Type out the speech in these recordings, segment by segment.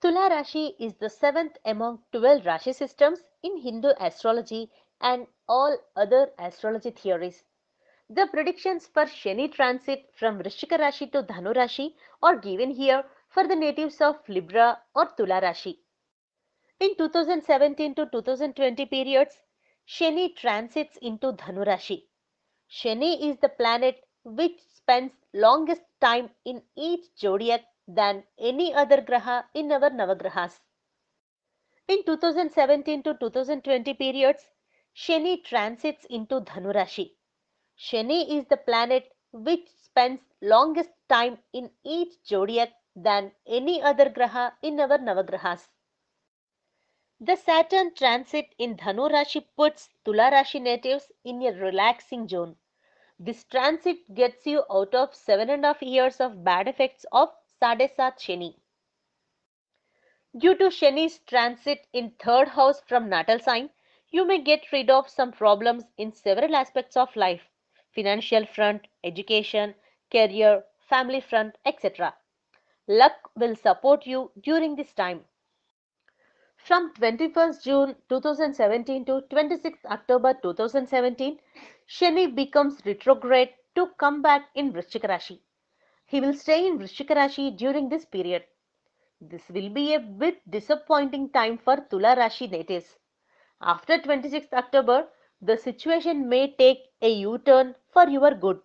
Tula Rashi is the seventh among 12 Rashi systems in Hindu astrology and all other astrology theories. The predictions for Shani transit from Vrishika Rashi to Dhanu Rashi are given here for the natives of Libra or Tula Rashi. In 2017 to 2020 periods, Shani transits into Dhanu Rashi. Shani is the planet which spends longest time in each zodiac than any other graha in our Navagrahas. In 2017 to 2020 periods, Shani transits into Dhanurashi. Shani is the planet which spends longest time in each zodiac than any other graha in our Navagrahas. The Saturn transit in Dhanu Rashi puts Tula Rashi natives in a relaxing zone. This transit gets you out of seven and a half years of bad effects of Sadesat Sheni. Due to Sheni's transit in third house from natal sign, you may get rid of some problems in several aspects of life financial front, education, career, family front, etc. Luck will support you during this time. From 21st June 2017 to 26th October 2017, Shani becomes retrograde to come back in Vrishik Rashi. He will stay in Vrishika Rashi during this period. This will be a bit disappointing time for Tula Rashi natives. After 26th October, the situation may take a U-turn for your good.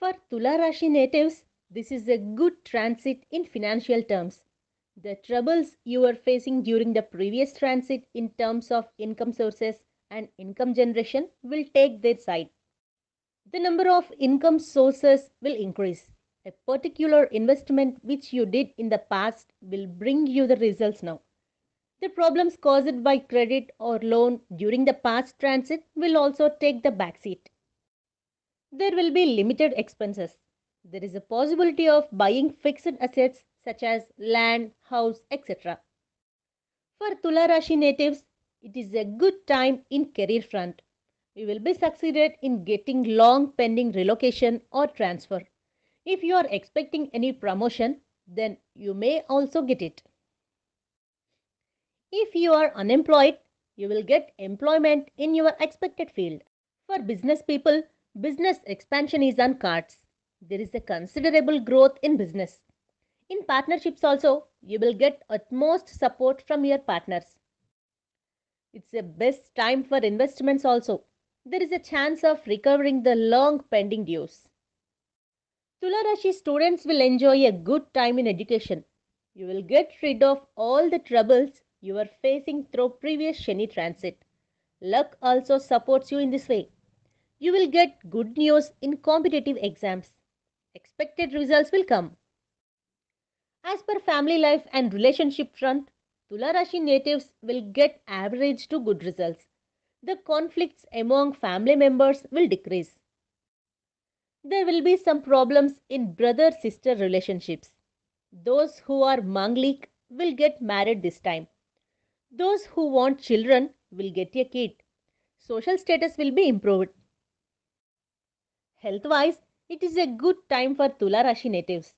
For Tula Rashi natives, this is a good transit in financial terms. The troubles you were facing during the previous transit in terms of income sources and income generation will take their side the number of income sources will increase. A particular investment which you did in the past will bring you the results now. The problems caused by credit or loan during the past transit will also take the backseat. There will be limited expenses. There is a possibility of buying fixed assets such as land, house, etc. For Tula Rashi natives, it is a good time in career front. You will be succeeded in getting long pending relocation or transfer. If you are expecting any promotion, then you may also get it. If you are unemployed, you will get employment in your expected field. For business people, business expansion is on cards. There is a considerable growth in business. In partnerships also, you will get utmost support from your partners. It's a best time for investments also there is a chance of recovering the long pending dues. Tula Rashi students will enjoy a good time in education. You will get rid of all the troubles you were facing through previous Shani transit. Luck also supports you in this way. You will get good news in competitive exams. Expected results will come. As per family life and relationship front, Tula Rashi natives will get average to good results the conflicts among family members will decrease. There will be some problems in brother sister relationships. Those who are Manglik will get married this time. Those who want children will get a kid. Social status will be improved. Health wise, it is a good time for Tula Rashi natives.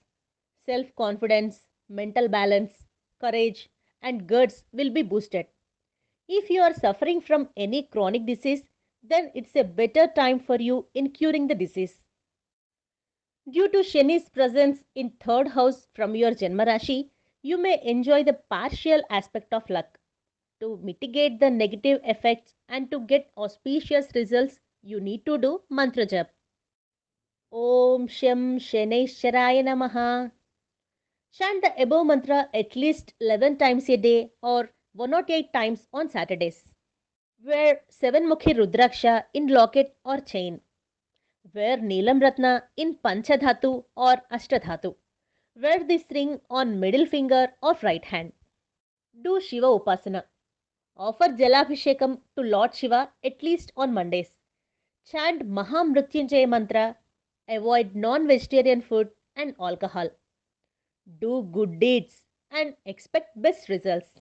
Self confidence, mental balance, courage, and guts will be boosted. If you are suffering from any chronic disease, then it's a better time for you in curing the disease. Due to Shani's presence in third house from your Janma you may enjoy the partial aspect of luck. To mitigate the negative effects and to get auspicious results, you need to do mantra jap. Om Shem Shanaisharaya Namaha. Chant the above mantra at least 11 times a day or 108 times on Saturdays. Wear seven Mukhi Rudraksha in locket or chain. Wear Neelam Ratna in Panchadhatu or Ashtadhatu. Wear this ring on middle finger of right hand. Do Shiva Upasana. Offer Jalabhishekam to Lord Shiva at least on Mondays. Chant Mahamrityunjay mantra. Avoid non-vegetarian food and alcohol. Do good deeds and expect best results.